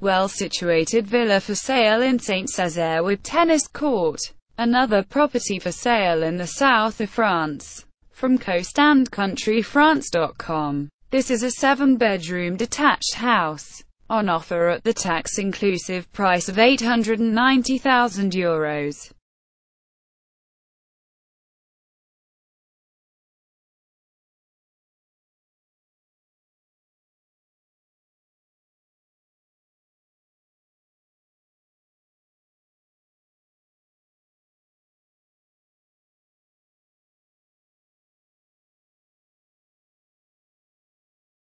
well-situated villa for sale in Saint-Césaire with tennis court, another property for sale in the south of France. From Coast and Country France.com. This is a seven-bedroom detached house on offer at the tax-inclusive price of €890,000.